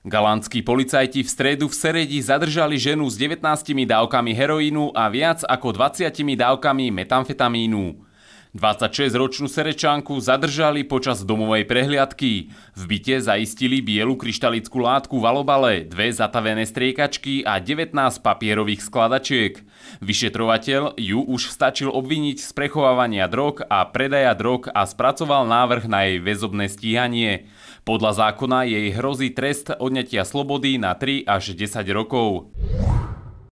Galánsky policajti v stredu v Seredi zadržali ženu s 19 dávkami heroínu a viac ako 20 dávkami metamfetamínu. 26-ročnú Serečanku zadržali počas domovej prehliadky. V byte zaistili bielu kryštalickú látku v alobale, dve zatavené striekačky a 19 papierových skladačiek. Vyšetrovateľ ju už stačil obviniť z prechovávania drog a predaja drog a spracoval návrh na jej väzobné stíhanie. Podľa zákona jej hrozí trest odňatia slobody na 3 až 10 rokov.